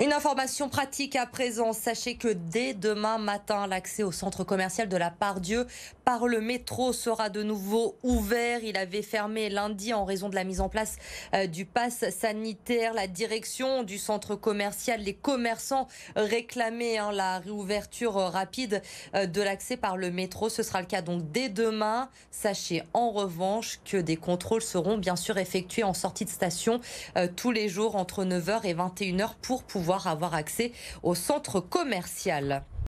Une information pratique à présent. Sachez que dès demain matin, l'accès au centre commercial de la Pardieu par le métro sera de nouveau ouvert. Il avait fermé lundi en raison de la mise en place euh, du pass sanitaire. La direction du centre commercial, les commerçants réclamaient hein, la réouverture euh, rapide euh, de l'accès par le métro. Ce sera le cas donc dès demain. Sachez en revanche que des contrôles seront bien sûr effectués en sortie de station tous les jours entre 9h et 21h pour pouvoir avoir accès au centre commercial.